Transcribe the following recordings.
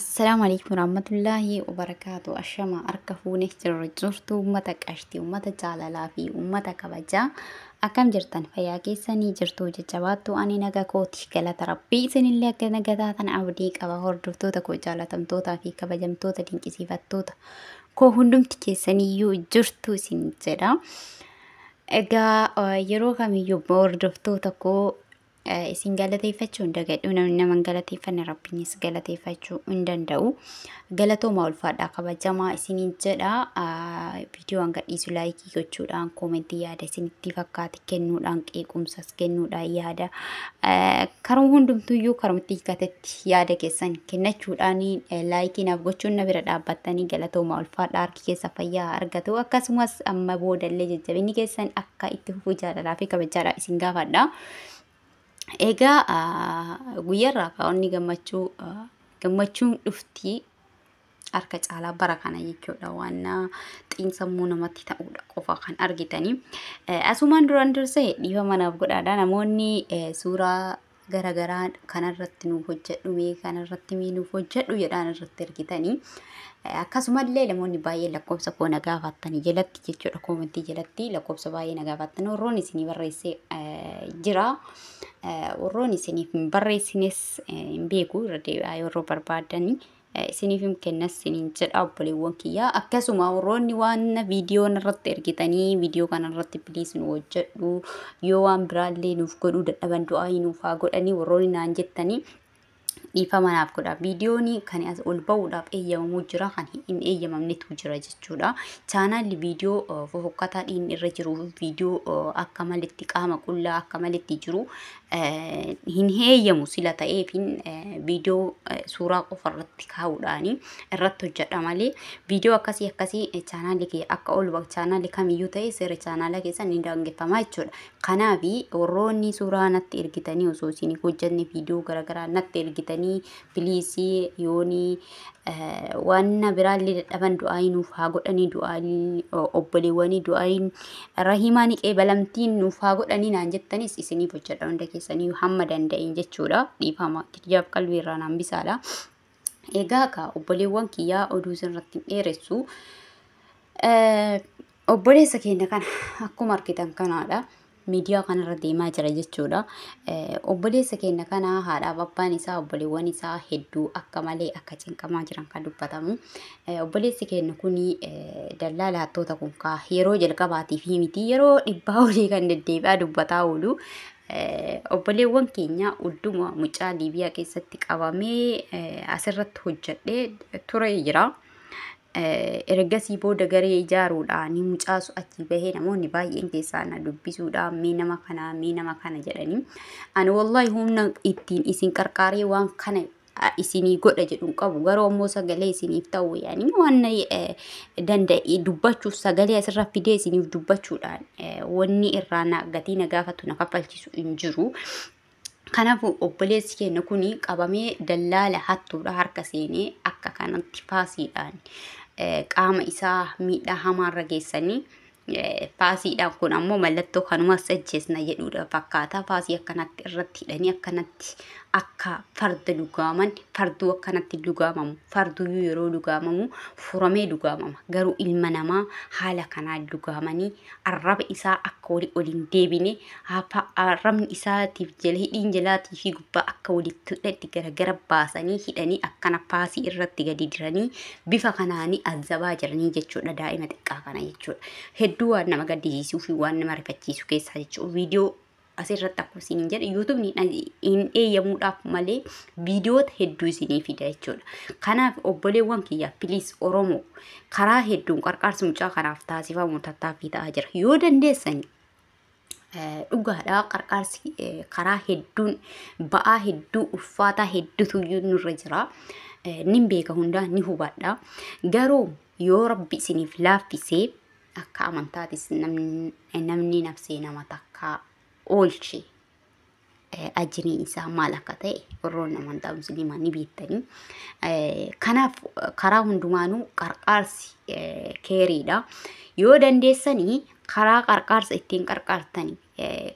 Assalaamu alaikum warahmatullaahi wabarakaatu. Ashama harka jiru jirtu ummata qashti ummata jaalalaa fi ummata kabajaa akkam jirtan fayyaa keessanii jirtu jajjabaattuu ani naga kooti galata rabbii isinillee akka naga abdii qaba hordoftoota koo jaalatamtootaa fi kabajamtoota dinqisiifattoota koo hundumti keessaniyyuu jirtu isin jedha. Egaa eh, yeroo kamiyyuu hordoftoota koo Eh, isin galateeffachuu daga dagadhu naman galateeffanna rabbiinis galateeffachuu hin danda'u galatooma ulfaadhaa kabajamaa isiniin jedha ah, viidiyoon gadhiisu laayikii gochuudhaan koomentii yaada isinitti fakkaate kennuudhaan qeequmsas kennuudhaan yaada eh, karoom hundumtuyyuu karoomitti yaada keessan kennachuudhaan eh, laayikii naaf na bira dhaabbattanii galatooma ulfaadhaa harki keessa fayyaa argatu akkasumas amma boodallee jajjabinni keessan akka itti fufuu fi kabajaadhaa isin gaafadha. Egaa guyyaarraa kaawwanni gammachuu gammachuun dhufti harka caalaa bara kana jechuudha waan xiin sammuu namatti ta'uudha qofa kan argitanii. Asumaan duraan dursee dhiifa manaaf godhaadha namoonni suuraa garagaraa kanarratti nuuf hojjedhu mee kanarratti mee nuuf hojjedhu jedhaan irratti argitanii. Akkasumallee namoonni baay'een lakkoofsa koo nagaa nagaafattanii jalatti jechuudha koomentii jalatti lakkoofsa baay'ee nagaa nagaafattanii warroon isinii barreessee jira. warroon isiniif hin isinis hin beeku irra deebi'aa yeroo barbaadani isiniif eh, hin kennas isiniin jedha obboleewwan kiyya akkasuma warroonni waan viidiyoon irratti ergitanii viidiyoo kana irratti biliis nu hojjedhu yoo waan biraallee nuuf godhuu dadhaban du'aa nuuf haa godhanii warroonni naan jettanii dhiifamanaaf godha. Viidiyoon kan as ol ba'uudhaaf eeyyamamuu jira, kan hin eeyyamamnetu jira jechuudha. Chaanaalli viidiyoo eh, fofokkataadhiin irra jiru viidiyoo eh, akka malitti qaama qullaa akka malitti jiru Eh, hin heeyyamu sila ta'eefin eh, viidiyoo eh, suuraa qofa irratti kaa'uudhaani irratti hojjedha malee viidiyoo akkasii akkasii chaanaalii kee akka ol chaanaalii kamiyyuu ta'e seera chaanaalaa keessa ni daangeffamaa jechuudha. Kanaaf warroonni suuraa natti ergitanii osoo isin hojjetne viidiyoo garaa natti ergitanii piliisii yoonii Eh, wanna biraallee dadhaban du'aayi nuuf haa godhanii du'aayi obboleewwanii du'aayi rahimaa ni qeebalamtiin nuuf haa godhanii naan jettanis isiniif hojjedha hunda keessanii hamma danda'een jechuudha dhiifama kiyyaaf qalbii irraa naan bisaadha. Egaa ka obboleewwan kiyyaa oduu irratti dheeressu eh, obboleessa keenya kana akkuma argitan kanaadha. miidiyaa kanarra deemaa jira jechuudha. Eh, obboleessa keenya kanaa haadhaaf abbaan isaa obboleewwan isaa hedduu akka malee akka cinqamaa jiran kan dubbatamu. Eh, obboleessi keenya kuni eh, dallaa laattoota kun yeroo jalqabaatiif miti yeroo dhibbaa olii kan deddeebi'aa dubbataa oolu. Obboleewwan keenya udduma mucaa Liibiyaa keessatti qabamee asirratti hojjedhee turee jira. Eh, ergasii booda garee ijaaruudha. Ni mucaasu achi bahee namoonni baay'een keessaa na dubbisuudha. Mee nama kana, mee nama kana jedhanii. Ani wallaahi humna ittiin isin qarqaaree waan kana ah, isinii godha jedhu qabu garuu ammoo sagalee isiniif ta'u yaani waan eh, danda'e dubbachuuf sagalee asirra fidee isiniif dubbachuudhaan eh, wanni irraa na gatii na gaafatu na kaffalchiisu hin jiru. Kanaafuu obboleessi keenya kun qabamee dallaala hattuudha harka seenee akka kanatti paasiidhaan qaama isaa miidhaa irra geessanii faasiidhaan e, kun ammoo mallattoo kanumas ajjeesna jedhudha fakkaata. faasii akkanatti irratti hidhanii akkanatti akka farda dhugaaman farduu akkanatti dhugaamamu farduyyuu yeroo dhugaamamu furamee dhugaamama garuu ilma namaa haala kanaan dhugaamanii arraba isaa akka wali oliin deebine arrabni isaatiif jala hidhiin jalaatii fi gubbaa akka walitti hidhatti garagara baasanii hidhanii akkana paasii irratti gadi diranii bifa kanaanii azzabaa jiranii jechuudha daa'ima xiqqaa kana jechuudha hedduu waan nama gaddisiisuu fi waan nama rifachiisu keessaa jechuudha viidiyoo YouTube yang mudah sini ni in asirratti akkuma isiniin jedhe yuutuub hin eeyyamuudhaaf malee viidiyoota hedduu isinii fida jechuudha. Kanaaf obboleewwan kiyya piliis Oromoo karaa ajar qarqaarsi mucaa kanaaf taasifamu tattaaffii ta'aa jira yoo dandeessani. dhugaadha qarqaarsi karaa hedduun headu hedduu headu hedduutu nurra rejra nin beeka hundaa ni hubadha garuu yoo rabbi isiniif laaffisee akka enam ni nafsi nama takka oolchi ajjiin isaa maal akka ta'e warroon amantaa musliimaa ni beektanii. Kanaaf karaa hundumaanuu qarqaarsi keeriidha. Yoo dandeessanii karaa qarqaarsa ittiin qarqaartanii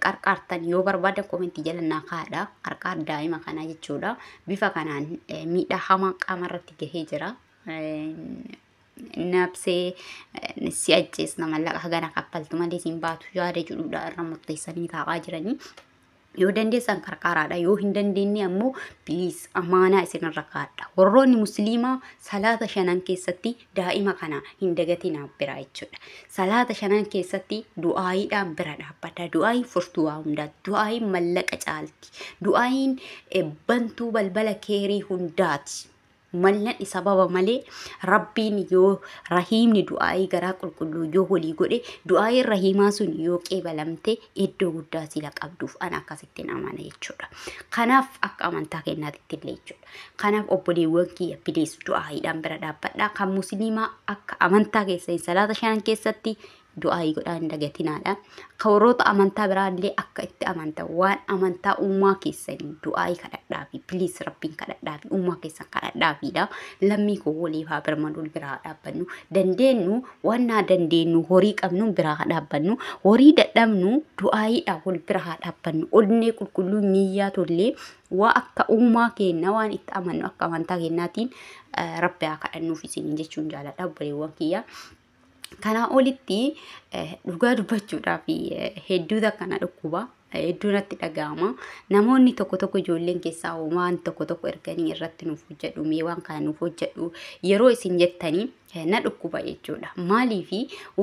qarqaartan yoo barbaadan komentii jalannaa kaadha. Qarqaar daa'ima kanaa jechuudha. Bifa kanaan miidhaa hamaa qaamarratti gahee jira. nabsee si ajjeesna mallaqa hagana kaffaltu malee siin baatu yaada jedhudha irra murteessanii taa'aa jiranii. yoo dandeessan qarqaraadha yoo hin dandeenye ammoo biliis amaanaa isinirra kaadha warroonni musliimaa salaata shanan keessatti daa'ima kana hin dagatinaa bira jechuudha salaata shanan keessatti du'aayiidhaan bira dhaabbata du'aayiin furtuwaa hundaa du'aayiin mallaqa caalti du'aayiin bantuu balbala keerii hundaati mallan sababa malee rabbiin yoo rahiimni du'aa'ii garaa qulqulluu yoo walii godhe du'aa'iin rahiimaa sun yoo qeebalamte iddoo guddaa sila qabduuf ana akkasittiin amana jechuudha. Kanaaf akka amantaa kennaatitti illee jechuudha. Kanaaf obboleewwan kiyya fideessu du'aa'iidhaan bira dhaabbadhaa kan musliimaa akka amantaa keessa salaata shanan keessatti du'aa godhaan hin Akka warroota amantaa biraallee akka itti amantan waan amantaa uumaa keessanii du'aa fi piliis rabbiin kadhadhaa fi uumaa keessan kadhadhaa fiidha. Lammii koo waliif haa birmaduu biraa dhaabbannu dandeenyu waan naa dandeenyu horii qabnu biraa haa dhaabbannu horii dadhabnu du'aayiidha wal biraa haa dhaabbannu onnee qulqulluu miyyaa tollee waa akka uumaa keenna waan itti amannu akka amantaa kennaatiin rabbi haa kadhannuuf isiniin jechuun jaaladha obboleewwan kiyyaa. Kanaa olitti eh, dhugaa dubbachuudhaaf eh, hedduudha kana dhukkuba eh, hedduu natti dhaga'ama. Namoonni tokko tokko ijoolleen keessaa waan tokko tokko erganii irratti nuuf hojjedhu mee waan kana nuuf hojjedhu yeroo isin jettanii na dhukkuba jechuudha. maaliif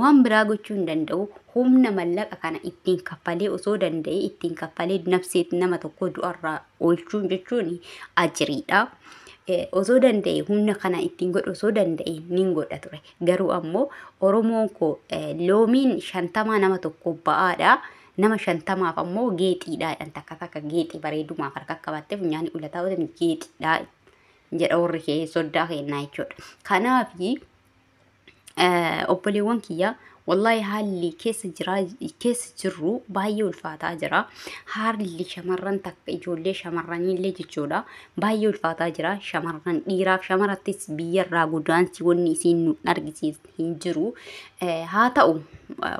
waan biraa gochuu hin danda'u humna mallaqa kana ittiin kaffalee osoo danda'e ittiin kaffalee nafseet nama tokko du'arraa oolchuun jechuun ajiriidha. E, osoo danda'e humna kana ittiin godhu osoo danda'e nin godha ture. Garuu ammoo Oromoon koo e, loomiin shantamaa nama tokko ba'aadha. Nama shantamaaf ammoo geexiidha takka takka geexii bareedumaaf harka qabatteef nyaanni ulataa hojjetan geexidha jedha warri kee soddaa kennaa jechuudha. Kanaaf e, obboleewwan kiyya wallahi haalli keessa jirru baay'ee ulfaataa jira. Haalli shamarran takka ijoollee shamarraniillee jechuudha. Baay'ee ulfaataa jira. Shamarran dhiiraaf shamarrattis biyyarraa gudaan si'onni siin nutti argisiisa, siin jiru haa ta'u.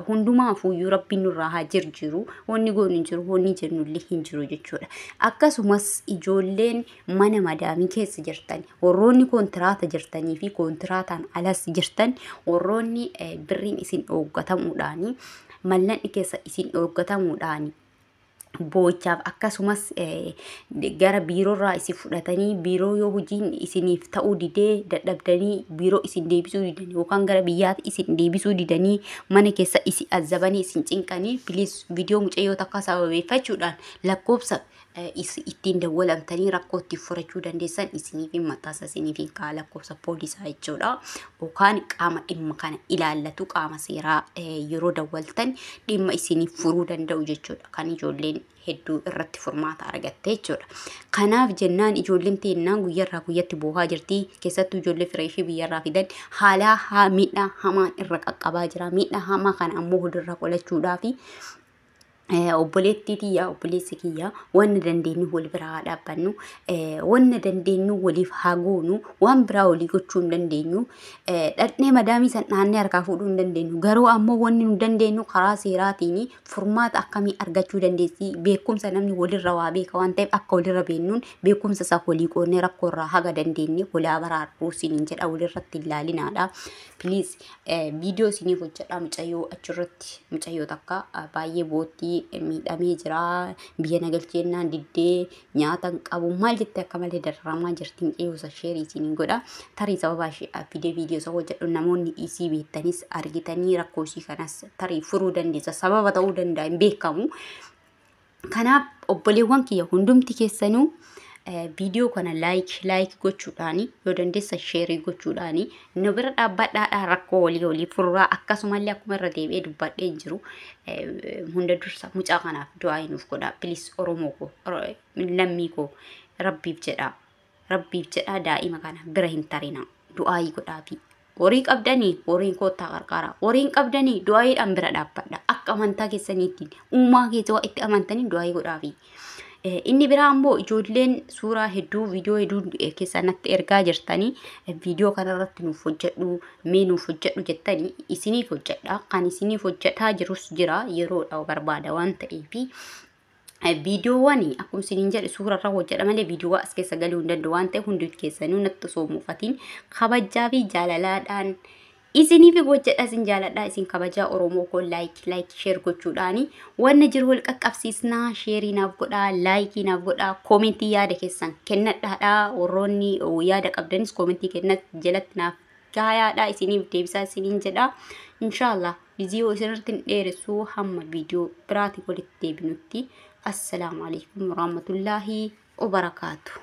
hundumaafu rabbiin nurraa haa jir jiru wanni goonu hin jiru wanni jennullee hin jiru jechuudha akkasumas ijoolleen mana madaamii keessa jirtan warroonni kontiraata jirtanii fi koontiraataan alas jirtan warroonni birriin isin dhooggatamuudhaanii mallanni keessa isin dhooggatamuudhaanii bochaaf akkasumas eh, gara biiroorraa isin fudhatanii biiroo yoo hojiin isiniif ta'uu didee dadhabdanii biiroo isin deebisuu didanii yookaan gara biyyaati isin deebisuu didanii mana keessa isin azabanii isin cinqanii biliis viidiyoo mucayyoo takkaa sababeeffachuudhaan lakkoobsa ittiin dawwalamtanii rakkoo itti furachuu dandeessan isiniifin mataasaa isiniifin ka'a lakkoofsa poolisaa jechuudha. Yookaan qaama dhimma kana ilaallatu qaama seeraa yeroo dawwaltan dhimma isiniif furuu danda'u jechuudha. Kan ijoolleen hedduu irratti furmaata argatte jechuudha. Kanaaf jennaan ijoolleen teennaan guyyaarraa guyyatti boohaa jirti. Keessattuu ijoollee firee fi biyyarraa fidan haala miidhaa hamaan irra qaqqabaa jira. Miidhaa hamaa kana ammoo hudurra qolachuudhaa fi obboleettii tiyyaa obboleessi kiyyaa wanna dandeenyu wal biraa haa dhaabbannu wanna dandeenyu waliif haa goonu waan biraa walii gochuu hin dandeenyu dhadhee madaamii san dhaannee harkaa fuudhuu hin dandeenyu garuu ammoo wanni nu dandeenyu karaa seeraatiin furmaata akkamii argachuu dandeessi beekumsa namni walirra waa beeka waan ta'eef akka walirra beennuun beekumsa isaa walii qoonnee rakkoo irraa haga dandeenye walaa baraa baraarruu hin jedha walirratti hin laalinaadha. piliis viidiyoo siniif hojjedha mucayyoo achirratti mucayyoo takka baay'ee boottii miidhamee jira biyya nagalcheenaan diddee nyaata hin qabu maal jettee akka malee dararamaa jirti dhiyeessa sheerii hin godha tarii sababa isheedhaaf fidee viidiyoo isaa jedhu namoonni isii beettanis argitanii rakkoosii kanas tarii furuu dandeessa sababa ta'uu danda'a hin beekamu kanaaf obboleewwan kiyya hundumti keessanuu Eh, viidiyoo kana laayik laayik gochuudhaani yoo dandeessa sheerii gochuudhaani nu bira dhaabbadhaadhaa rakkoo walii walii furraa akkasumallee akkuma irra deebi'ee dubbadhee jiru eh, hunda dursa mucaa kanaaf du'aa nuuf godhaa piliis oromoo koo lammii koo rabbiif jedhaa rabbiif jedhaa daa'ima kana bira hin tarina godhaafi. horii qabdanii horiin koottaa qarqaara horii qabdanii du'aayiidhaan bira akka amantaa keessaniitti uumaa keessa itti amantanii du'aayii godhaafi Eh, inni biraa immoo ijoolleen suuraa hedduu viidiyoo hedduu eh, keessaa natti ergaa jirtanii eh, viidiyoo kanarratti nuuf hojjedhu mee nuuf hojjedhu jettanii isiniif hojjedha kan isiniif hojjedhaa jirus jira yeroodha barbaada waan ta'eefi viidiyoowwan akkuma isiniin jedhe suurarra hojjedha malee viidiyoo as keessa galuu hin danda'u waan ta'e hundi keessanii natti osoo muufatiin kabajaa fi jaalalaadhaan. isiniif hojjedhas hin jaaladha isin kabajaa oromoo koo laayik sheer gochuudhaani wanna jiru wal qaqqabsiisnaa sheerii naaf godhaa laayikii naaf godhaa koomentii yaada keessan dha warroonni uh, yaada qabdanis koomentii kennatti jalatti naaf gaayaadha isiniif deebisaa isiniin jedha inshaallah viziyoo isinirratti hin dheeressuu hamma viidiyoo biraati walitti deebinutti assalaamu alaikum warahmatullaahi obarakaatu.